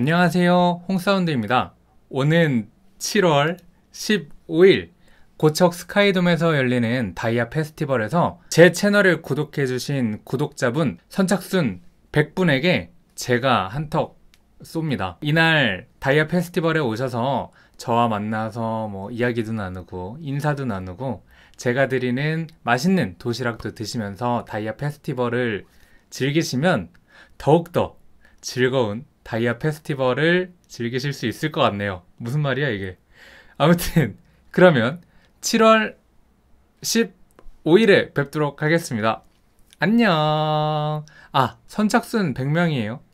안녕하세요. 홍사운드입니다. 오는 7월 15일 고척 스카이돔에서 열리는 다이아 페스티벌에서 제 채널을 구독해주신 구독자분 선착순 100분에게 제가 한턱 쏩니다. 이날 다이아 페스티벌에 오셔서 저와 만나서 뭐 이야기도 나누고 인사도 나누고 제가 드리는 맛있는 도시락도 드시면서 다이아 페스티벌을 즐기시면 더욱더 즐거운 다이아 페스티벌을 즐기실 수 있을 것 같네요. 무슨 말이야 이게? 아무튼 그러면 7월 15일에 뵙도록 하겠습니다. 안녕. 아, 선착순 100명이에요.